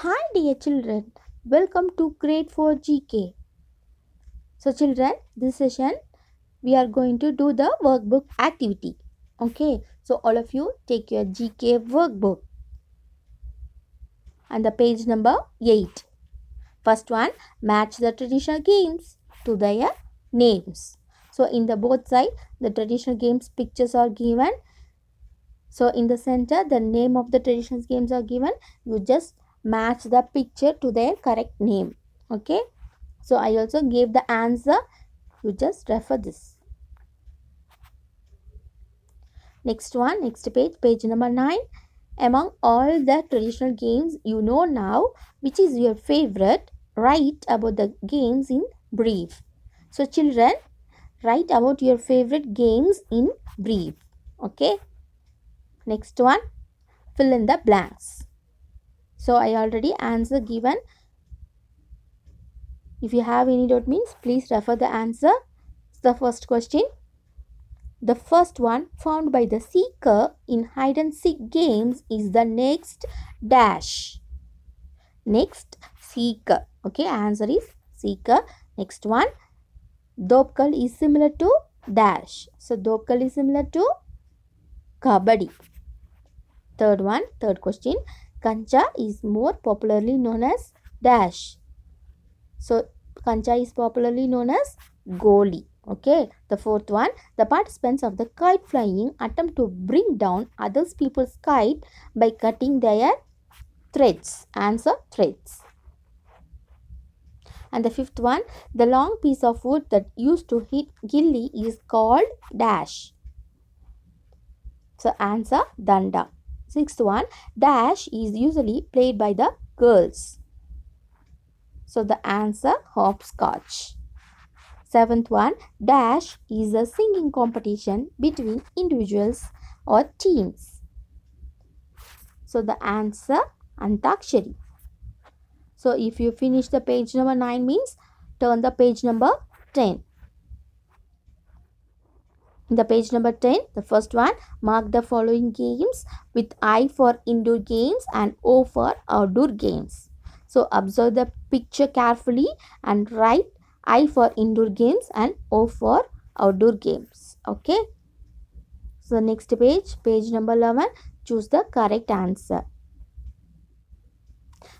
Hi dear children, welcome to grade 4 GK. So children, this session we are going to do the workbook activity. Okay, so all of you take your GK workbook and the page number 8. First one, match the traditional games to their names. So in the both side, the traditional games pictures are given. So in the center, the name of the traditional games are given. You just match the picture to their correct name okay so i also gave the answer you just refer this next one next page page number 9 among all the traditional games you know now which is your favorite write about the games in brief so children write about your favorite games in brief okay next one fill in the blanks so i already answer given if you have any doubt means please refer the answer it's the first question the first one found by the seeker in hide and seek games is the next dash next seeker okay answer is seeker next one dopkal is similar to dash so dopkal is similar to kabadi. third one third question Kancha is more popularly known as dash. So, Kancha is popularly known as goli. Okay, the fourth one, the participants of the kite flying attempt to bring down others people's kite by cutting their threads. Answer threads. And the fifth one, the long piece of wood that used to hit gilli is called dash. So answer danda. Sixth one, dash is usually played by the girls. So the answer hopscotch. Seventh one, dash is a singing competition between individuals or teams. So the answer antakshari. So if you finish the page number 9 means turn the page number 10 the page number 10, the first one, mark the following games with I for indoor games and O for outdoor games. So observe the picture carefully and write I for indoor games and O for outdoor games. Okay. So next page, page number 11, choose the correct answer.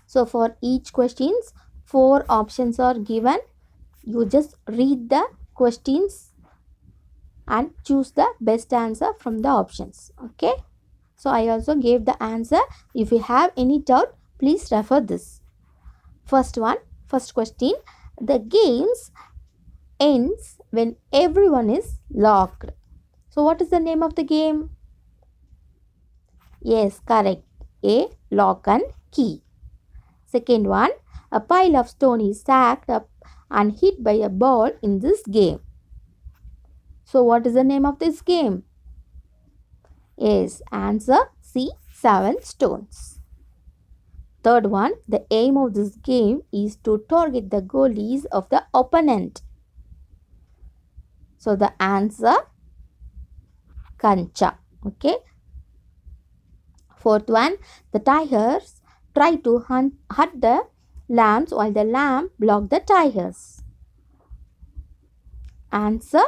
So for each questions, four options are given. You just read the questions and choose the best answer from the options okay so i also gave the answer if you have any doubt please refer this first one first question the games ends when everyone is locked so what is the name of the game yes correct a lock and key second one a pile of stone is stacked up and hit by a ball in this game so what is the name of this game? Is answer C. Seven stones. Third one, the aim of this game is to target the goalies of the opponent. So the answer Kancha. Okay. Fourth one, the tigers try to hunt, hunt the lambs while the lamb block the tigers. Answer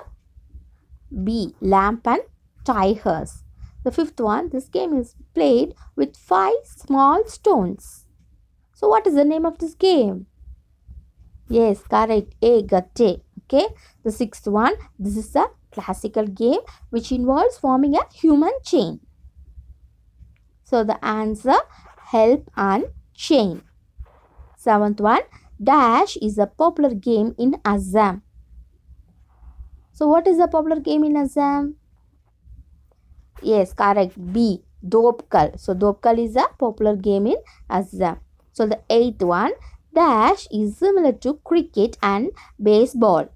B. Lamp and tigers. The fifth one, this game is played with five small stones. So what is the name of this game? Yes, correct. A. Gatte. Okay. The sixth one, this is a classical game which involves forming a human chain. So the answer, help and chain. Seventh one, dash is a popular game in Assam. So what is the popular game in Assam? Yes, correct. B. Dopkal. So Dopkal is a popular game in Assam. So the eighth one, dash is similar to cricket and baseball.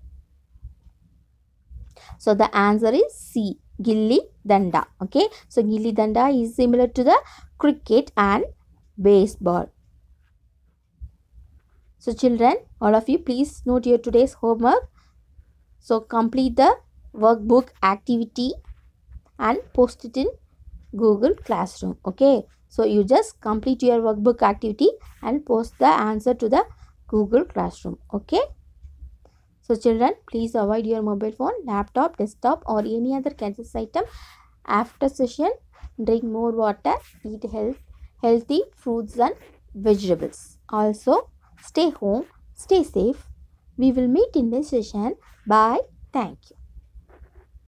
So the answer is C. Gilli Danda. Okay. So Gilli Danda is similar to the cricket and baseball. So children, all of you please note your today's homework. So complete the workbook activity and post it in Google Classroom. Okay. So you just complete your workbook activity and post the answer to the Google Classroom. Okay. So children, please avoid your mobile phone, laptop, desktop or any other gadgets item after session. Drink more water, eat health, healthy fruits and vegetables. Also, stay home, stay safe. We will meet in this session. Bye. Thank you.